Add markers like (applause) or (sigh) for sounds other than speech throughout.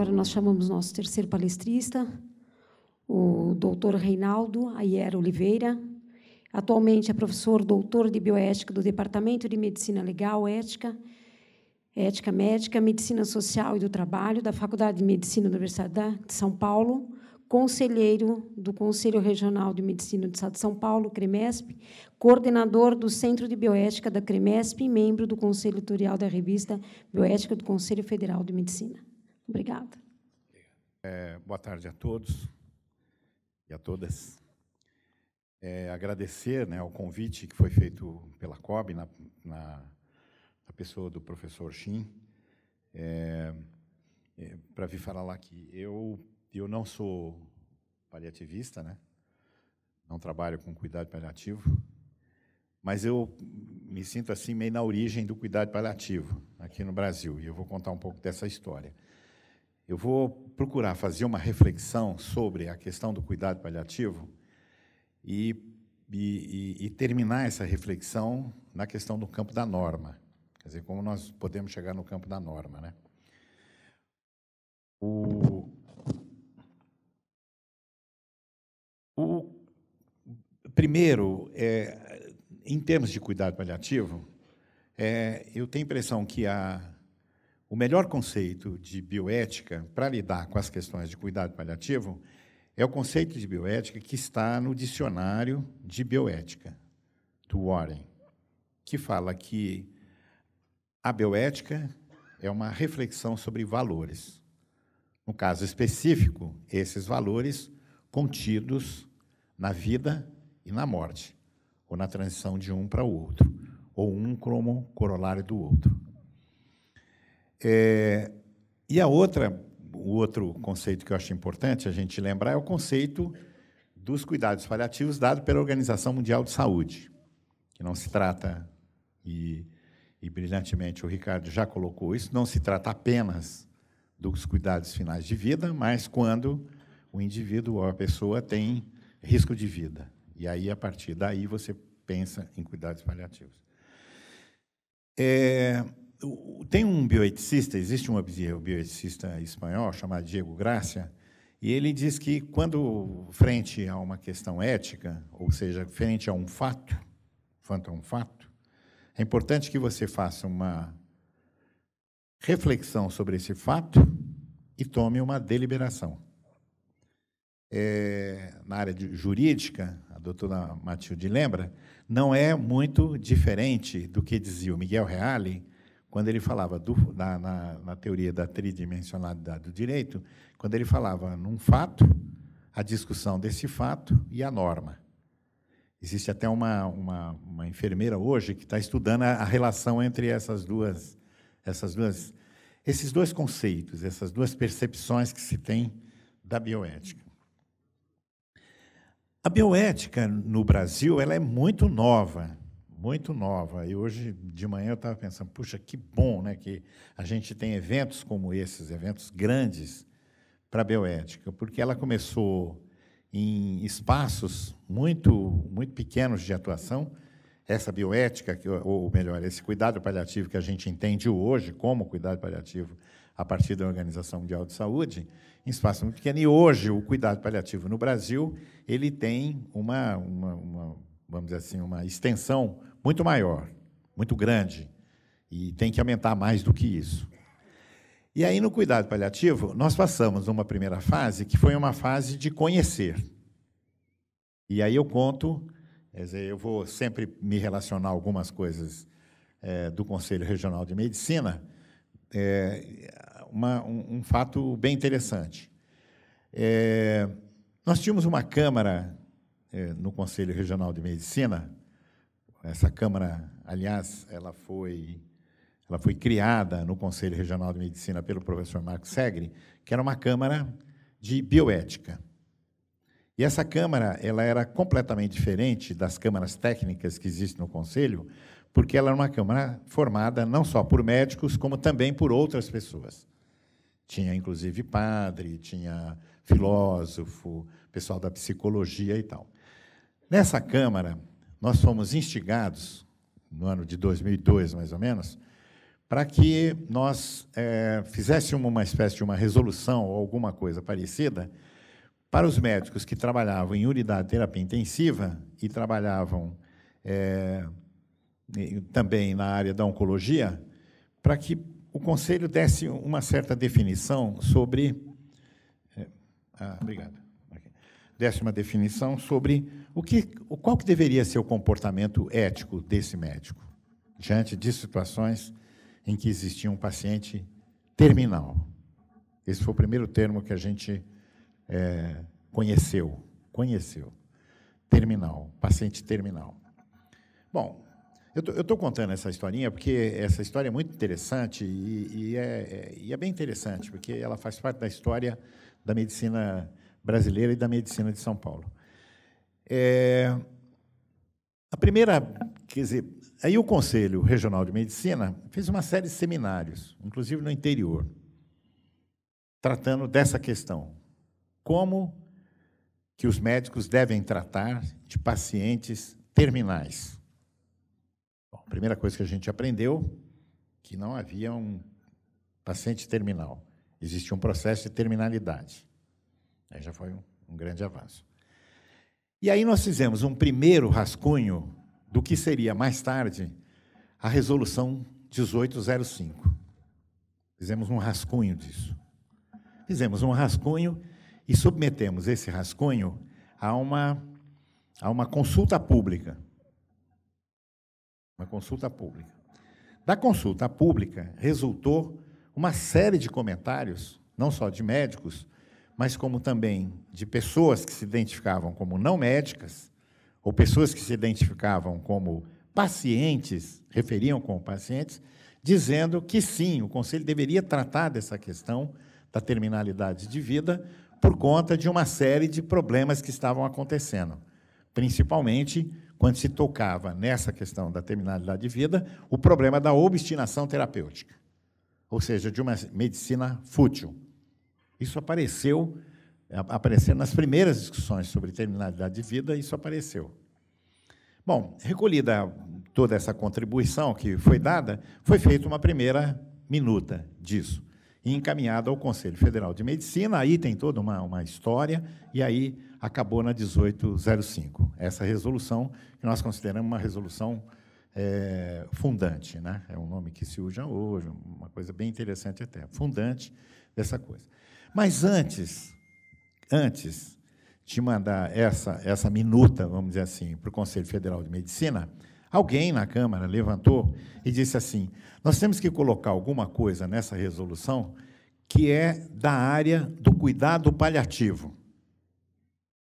Agora nós chamamos nosso terceiro palestrista, o doutor Reinaldo Ayer Oliveira. Atualmente é professor doutor de bioética do Departamento de Medicina Legal, Ética, Ética Médica, Medicina Social e do Trabalho da Faculdade de Medicina da Universidade de São Paulo, conselheiro do Conselho Regional de Medicina do Estado de São Paulo, CREMESP, coordenador do Centro de Bioética da CREMESP e membro do Conselho Editorial da Revista Bioética do Conselho Federal de Medicina. Obrigada. É, boa tarde a todos e a todas. É, agradecer né, ao convite que foi feito pela COB, na, na, na pessoa do professor Shin, é, é para vir falar lá aqui. Eu, eu não sou paliativista, né? não trabalho com cuidado paliativo, mas eu me sinto assim meio na origem do cuidado paliativo aqui no Brasil, e eu vou contar um pouco dessa história. Eu vou procurar fazer uma reflexão sobre a questão do cuidado paliativo e, e, e terminar essa reflexão na questão do campo da norma. Quer dizer, como nós podemos chegar no campo da norma, né? O, o primeiro, é, em termos de cuidado paliativo, é, eu tenho a impressão que a o melhor conceito de bioética para lidar com as questões de cuidado paliativo é o conceito de bioética que está no dicionário de bioética do Warren, que fala que a bioética é uma reflexão sobre valores. No caso específico, esses valores contidos na vida e na morte, ou na transição de um para o outro, ou um como corolário do outro. É, e a outra, o outro conceito que eu acho importante a gente lembrar é o conceito dos cuidados paliativos dado pela Organização Mundial de Saúde, que não se trata, e, e brilhantemente o Ricardo já colocou isso, não se trata apenas dos cuidados finais de vida, mas quando o indivíduo ou a pessoa tem risco de vida. E aí, a partir daí, você pensa em cuidados paliativos. É, tem um bioeticista, existe um bioeticista espanhol chamado Diego Gracia, e ele diz que quando frente a uma questão ética, ou seja, frente a um fato, quanto a um fato, é importante que você faça uma reflexão sobre esse fato e tome uma deliberação. É, na área jurídica, a doutora Matilde lembra, não é muito diferente do que dizia o Miguel Reale quando ele falava do, na, na, na, teoria da tridimensionalidade do direito, quando ele falava num fato, a discussão desse fato e a norma. Existe até uma, uma, uma enfermeira hoje que está estudando a, a, relação entre essas duas, essas duas, esses dois conceitos, essas duas percepções que se tem da bioética. A bioética no Brasil ela é muito nova muito nova. E hoje de manhã eu estava pensando, puxa, que bom né, que a gente tem eventos como esses, eventos grandes para a bioética, porque ela começou em espaços muito, muito pequenos de atuação, essa bioética, ou melhor, esse cuidado paliativo que a gente entende hoje como cuidado paliativo a partir da Organização Mundial de Saúde, em espaço muito pequeno. E hoje o cuidado paliativo no Brasil ele tem uma, uma, uma vamos dizer assim, uma extensão muito maior, muito grande, e tem que aumentar mais do que isso. E aí, no cuidado paliativo, nós passamos uma primeira fase que foi uma fase de conhecer. E aí eu conto, quer dizer, eu vou sempre me relacionar algumas coisas é, do Conselho Regional de Medicina, é, uma, um, um, fato bem interessante. É, nós tínhamos uma Câmara é, no Conselho Regional de Medicina essa Câmara, aliás, ela foi, ela foi criada no Conselho Regional de Medicina pelo professor Marco Segre, que era uma Câmara de Bioética. E essa Câmara ela era completamente diferente das câmaras técnicas que existem no Conselho, porque ela era uma Câmara formada não só por médicos, como também por outras pessoas. Tinha, inclusive, padre, tinha filósofo, pessoal da psicologia e tal. Nessa Câmara, nós fomos instigados, no ano de 2002 mais ou menos, para que nós é, fizéssemos uma espécie de uma resolução ou alguma coisa parecida para os médicos que trabalhavam em unidade de terapia intensiva e trabalhavam é, também na área da oncologia, para que o Conselho desse uma certa definição sobre. É, ah, obrigado. Desse uma definição sobre o que, qual que deveria ser o comportamento ético desse médico diante de situações em que existia um paciente terminal? Esse foi o primeiro termo que a gente é, conheceu, conheceu, terminal, paciente terminal. Bom, eu estou contando essa historinha porque essa história é muito interessante e, e, é, é, e, é, bem interessante, porque ela faz parte da história da medicina brasileira e da medicina de São Paulo. É, a primeira, quer dizer, aí o Conselho Regional de Medicina fez uma série de seminários, inclusive no interior, tratando dessa questão. Como que os médicos devem tratar de pacientes terminais? Bom, a primeira coisa que a gente aprendeu que não havia um paciente terminal. Existia um processo de terminalidade. Aí já foi um, um grande avanço. E aí nós fizemos um primeiro rascunho do que seria mais tarde a resolução 1805. Fizemos um rascunho disso. Fizemos um rascunho e submetemos esse rascunho a uma, a uma consulta pública. Uma consulta pública. Da consulta pública resultou uma série de comentários, não só de médicos, mas como também de pessoas que se identificavam como não médicas, ou pessoas que se identificavam como pacientes, referiam como pacientes, dizendo que sim, o Conselho deveria tratar dessa questão da terminalidade de vida por conta de uma série de problemas que estavam acontecendo, principalmente quando se tocava nessa questão da terminalidade de vida, o problema da obstinação terapêutica, ou seja, de uma medicina fútil, isso apareceu, apareceu nas primeiras discussões sobre terminalidade de vida, isso apareceu. Bom, recolhida toda essa contribuição que foi dada, foi feita uma primeira minuta disso e encaminhada ao Conselho Federal de Medicina. Aí tem toda uma, uma história, e aí acabou na 1805. Essa resolução, que nós consideramos uma resolução é, fundante, né? é um nome que se usa hoje, uma coisa bem interessante até, fundante dessa coisa. Mas antes, antes de mandar essa, essa minuta, vamos dizer assim, para o Conselho Federal de Medicina, alguém na Câmara levantou e disse assim: nós temos que colocar alguma coisa nessa resolução que é da área do cuidado paliativo.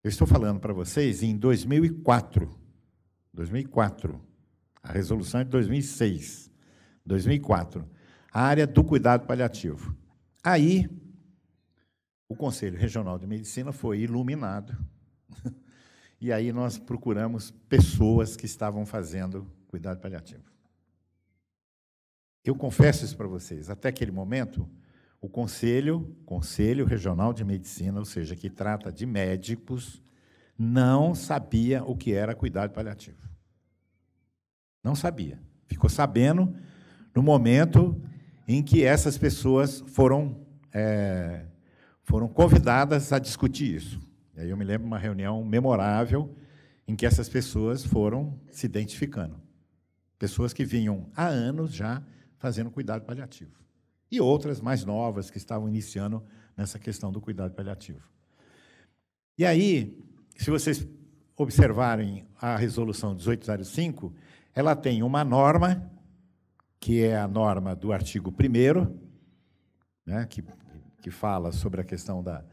Eu estou falando para vocês em 2004. 2004. A resolução é de 2006. 2004. A área do cuidado paliativo. Aí, o Conselho Regional de Medicina foi iluminado. (laughs) E aí nós procuramos pessoas que estavam fazendo cuidado paliativo. Eu confesso isso para vocês, até aquele momento, o Conselho, Conselho Regional de Medicina, ou seja, que trata de médicos, não sabia o que era cuidado paliativo. Não sabia. Ficou sabendo no momento em que essas pessoas foram é, foram convidadas a discutir isso. E aí eu me lembro de uma reunião memorável em que essas pessoas foram se identificando. Pessoas que vinham há anos já fazendo cuidado paliativo. E outras mais novas que estavam iniciando nessa questão do cuidado paliativo. E aí, se vocês observarem a resolução 1805, ela tem uma norma, que é a norma do artigo 1, né, que que fala sobre a questão da,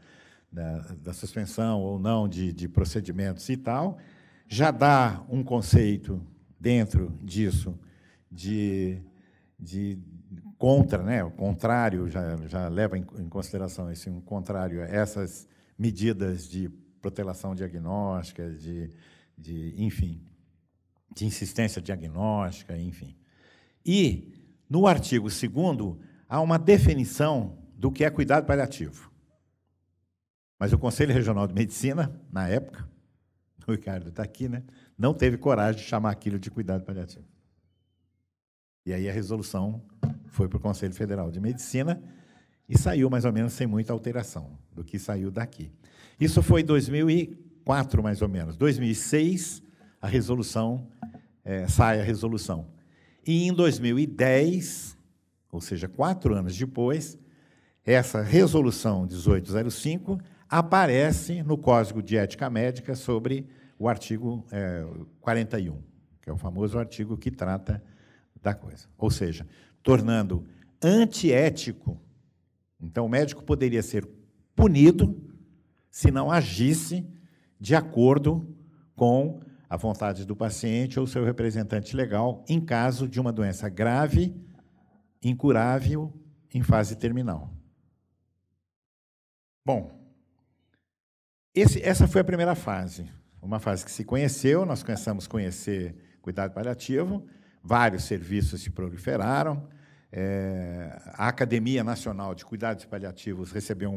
da, da suspensão ou não de, de procedimentos e tal, já dá um conceito dentro disso de, de contra, né? o contrário, já, já leva em, em consideração esse um contrário a essas medidas de protelação diagnóstica, de, de, enfim, de insistência diagnóstica, enfim. E, no artigo 2 há uma definição do que é cuidado paliativo. Mas o Conselho Regional de Medicina, na época, (laughs) o Ricardo está aqui, né? Não teve coragem de chamar aquilo de cuidado paliativo. E aí a resolução foi para o Conselho Federal de Medicina e saiu mais ou menos sem muita alteração do que saiu daqui. Isso foi em 2004, mais ou menos. 2006, a resolução, é, sai a resolução. E em 2010, ou seja, quatro anos depois, essa resolução 1805 aparece no Código de Ética Médica sobre o artigo é, 41, que é o famoso artigo que trata da coisa. Ou seja, tornando antiético. Então, o médico poderia ser punido se não agisse de acordo com a vontade do paciente ou seu representante legal em caso de uma doença grave, incurável, em fase terminal. Bom, esse, essa foi a primeira fase. Uma fase que se conheceu, nós começamos a conhecer cuidado paliativo, vários serviços se proliferaram. É, a Academia Nacional de Cuidados Paliativos recebeu um,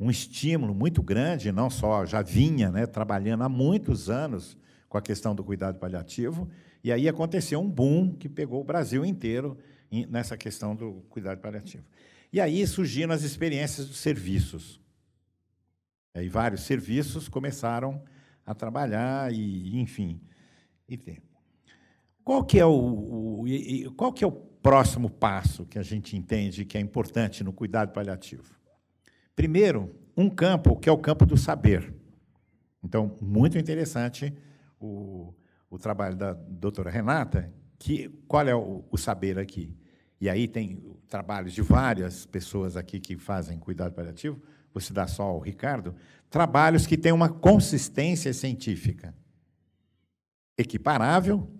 um, um estímulo muito grande, não só já vinha né, trabalhando há muitos anos com a questão do cuidado paliativo, e aí aconteceu um boom que pegou o Brasil inteiro nessa questão do cuidado paliativo. E aí surgiram as experiências dos serviços. E vários serviços começaram a trabalhar e, enfim, e tem. Qual que é o, o qual que é o próximo passo que a gente entende que é importante no cuidado paliativo? Primeiro, um campo que é o campo do saber. Então, muito interessante o, o trabalho da doutora Renata, que qual é o, o saber aqui? E aí tem trabalhos de várias pessoas aqui que fazem cuidado paliativo, vou citar só o Ricardo, trabalhos que têm uma consistência científica equiparável,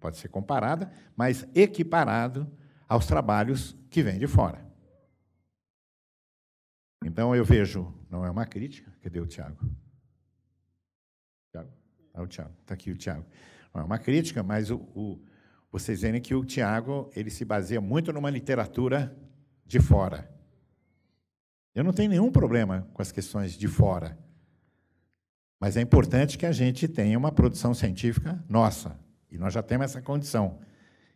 pode ser comparada, mas equiparado aos trabalhos que vêm de fora. Então eu vejo, não é uma crítica, cadê o Tiago? Tiago, ah, é o Tiago, está aqui o Tiago. Não é uma crítica, mas o, o vocês verem que o Tiago ele se baseia muito numa literatura de fora. Eu não tenho nenhum problema com as questões de fora, mas é importante que a gente tenha uma produção científica nossa, e nós já temos essa condição.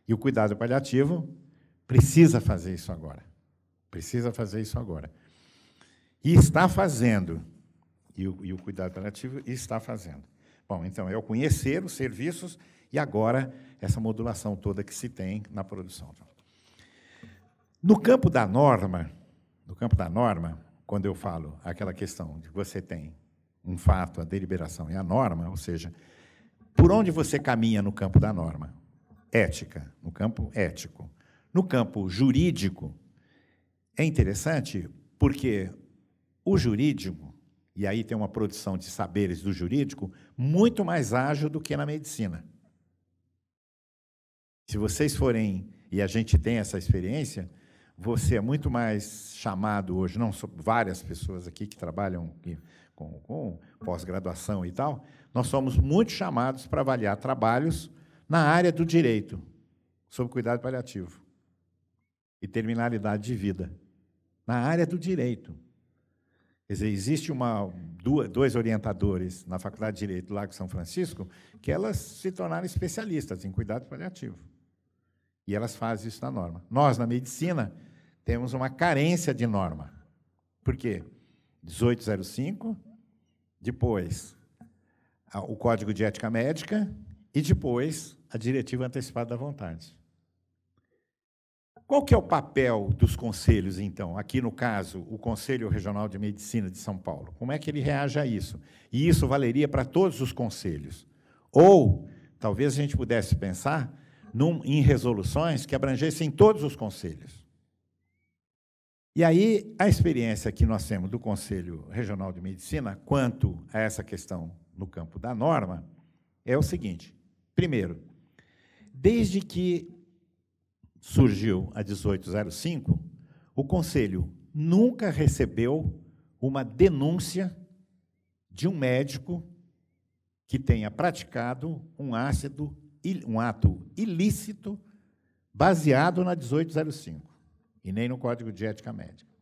E o cuidado paliativo precisa fazer isso agora. Precisa fazer isso agora. E está fazendo. E o, e o cuidado paliativo está fazendo. Bom, então, é o conhecer os serviços e agora essa modulação toda que se tem na produção. No campo da norma, no campo da norma, quando eu falo aquela questão de você tem um fato, a deliberação e a norma, ou seja, por onde você caminha no campo da norma? Ética, no campo ético. No campo jurídico, é interessante porque o jurídico, e aí tem uma produção de saberes do jurídico, muito mais ágil do que na medicina. Se vocês forem, e a gente tem essa experiência, você é muito mais chamado hoje, não várias pessoas aqui que trabalham com, com pós-graduação e tal, nós somos muito chamados para avaliar trabalhos na área do direito, sobre cuidado paliativo e terminalidade de vida, na área do direito. Quer dizer, existe uma, duas, dois orientadores na Faculdade de Direito do Lago São Francisco que elas se tornaram especialistas em cuidado paliativo. E elas fazem isso na norma. Nós, na medicina, temos uma carência de norma. Por quê? 1805, depois o Código de Ética Médica e depois a Diretiva Antecipada da Vontade. Qual que é o papel dos conselhos, então? Aqui, no caso, o Conselho Regional de Medicina de São Paulo. Como é que ele reage a isso? E isso valeria para todos os conselhos. Ou, talvez a gente pudesse pensar num, em resoluções que abrangessem todos os conselhos. E aí, a experiência que nós temos do Conselho Regional de Medicina quanto a essa questão no campo da norma é o seguinte: primeiro, desde que surgiu a 1805, o Conselho nunca recebeu uma denúncia de um médico que tenha praticado um ácido um ato ilícito baseado na 1805 e nem no Código de Ética Médica.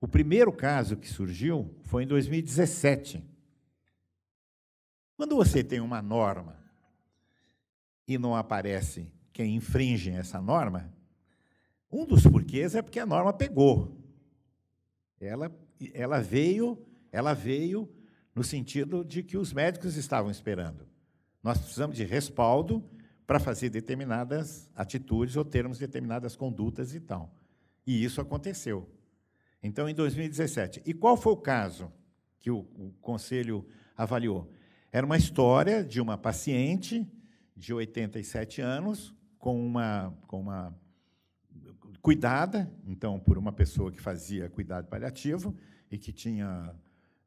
O primeiro caso que surgiu foi em 2017. Quando você tem uma norma e não aparece quem infringe essa norma, um dos porquês é porque a norma pegou. Ela, ela veio, ela veio no sentido de que os médicos estavam esperando. Nós precisamos de respaldo para fazer determinadas atitudes ou termos determinadas condutas e tal. E isso aconteceu. Então, em 2017. E qual foi o caso que o, o conselho avaliou? Era uma história de uma paciente de 87 anos, com uma, com uma cuidada, então, por uma pessoa que fazia cuidado paliativo e que tinha.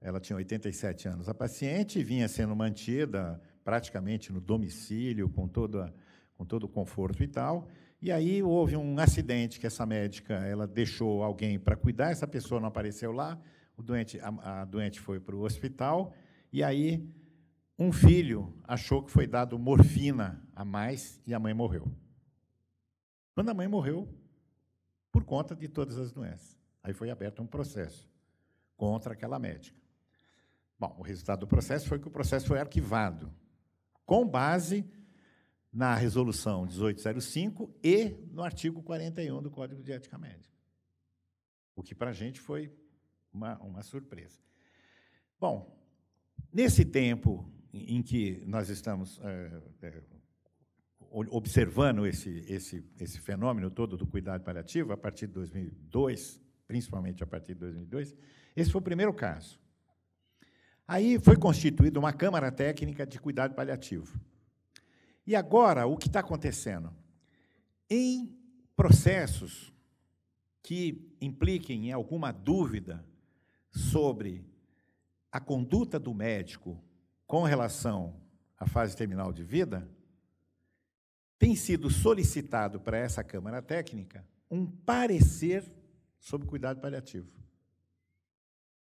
Ela tinha 87 anos a paciente, vinha sendo mantida praticamente no domicílio, com, toda, com todo o conforto e tal. E aí houve um acidente que essa médica ela deixou alguém para cuidar, essa pessoa não apareceu lá, o doente, a, a doente foi para o hospital, e aí um filho achou que foi dado morfina a mais e a mãe morreu. Quando a mãe morreu, por conta de todas as doenças. Aí foi aberto um processo contra aquela médica. Bom, o resultado do processo foi que o processo foi arquivado com base na resolução 1805 e no artigo 41 do Código de Ética Médica. O que para a gente foi uma, uma surpresa. Bom, nesse tempo em que nós estamos é, é, observando esse, esse, esse fenômeno todo do cuidado paliativo, a partir de 2002, principalmente a partir de 2002, esse foi o primeiro caso. Aí foi constituída uma Câmara Técnica de Cuidado Paliativo. E agora, o que está acontecendo? Em processos que impliquem alguma dúvida sobre a conduta do médico com relação à fase terminal de vida, tem sido solicitado para essa Câmara Técnica um parecer sobre cuidado paliativo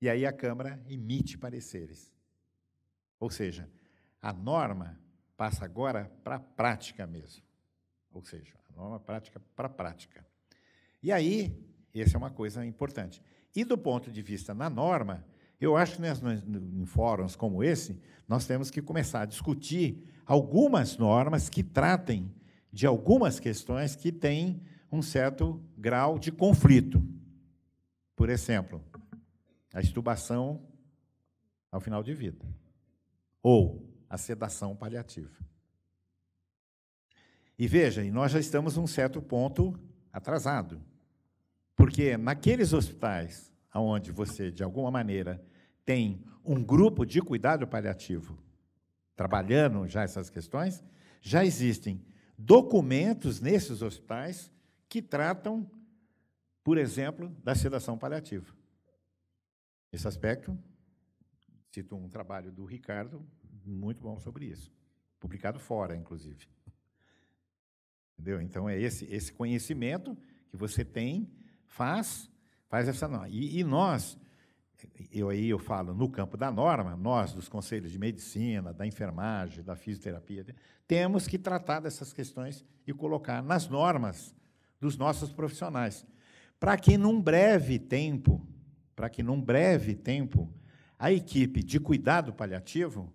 e aí a Câmara emite pareceres. Ou seja, a norma passa agora para a prática mesmo. Ou seja, a norma prática para a prática. E aí, essa é uma coisa importante. E do ponto de vista na norma, eu acho que nós, em fóruns como esse, nós temos que começar a discutir algumas normas que tratem de algumas questões que têm um certo grau de conflito. Por exemplo, a estubação ao final de vida, ou a sedação paliativa. E veja, nós já estamos um certo ponto atrasado, porque naqueles hospitais onde você, de alguma maneira, tem um grupo de cuidado paliativo trabalhando já essas questões, já existem documentos nesses hospitais que tratam, por exemplo, da sedação paliativa. Esse aspecto, cito um trabalho do Ricardo, muito bom sobre isso, publicado fora, inclusive. Entendeu? Então, é esse, esse conhecimento que você tem, faz, faz essa norma. E, e nós, eu aí eu falo no campo da norma, nós dos conselhos de medicina, da enfermagem, da fisioterapia, temos que tratar dessas questões e colocar nas normas dos nossos profissionais, para que num breve tempo para que num breve tempo a equipe de cuidado paliativo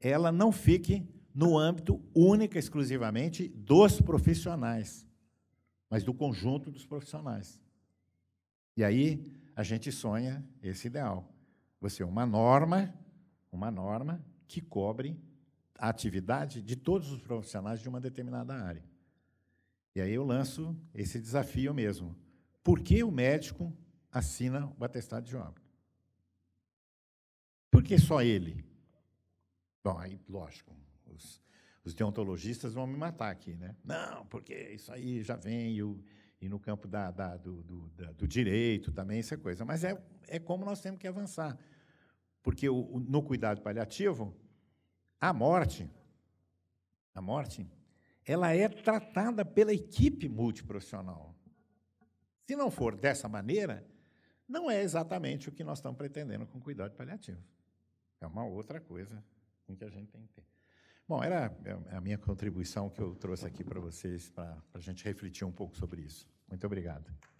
ela não fique no âmbito única exclusivamente dos profissionais, mas do conjunto dos profissionais. E aí a gente sonha esse ideal. Você uma norma, uma norma que cobre a atividade de todos os profissionais de uma determinada área. E aí eu lanço esse desafio mesmo. Por que o médico assina o atestado de óbito. Por que só ele? Bom, aí, lógico, os, os deontologistas vão me matar aqui, né? Não, porque isso aí já vem, e no campo da, da, do, do, da, do, direito também, essa é coisa. Mas é, é como nós temos que avançar. Porque o, no cuidado paliativo, a morte, a morte, ela é tratada pela equipe multiprofissional. Se não for dessa maneira, não é exatamente o que nós estamos pretendendo com cuidado paliativo. É uma outra coisa com que a gente tem que ter. Bom, era é, é a minha contribuição que eu trouxe aqui para vocês, para a gente refletir um pouco sobre isso. Muito obrigado.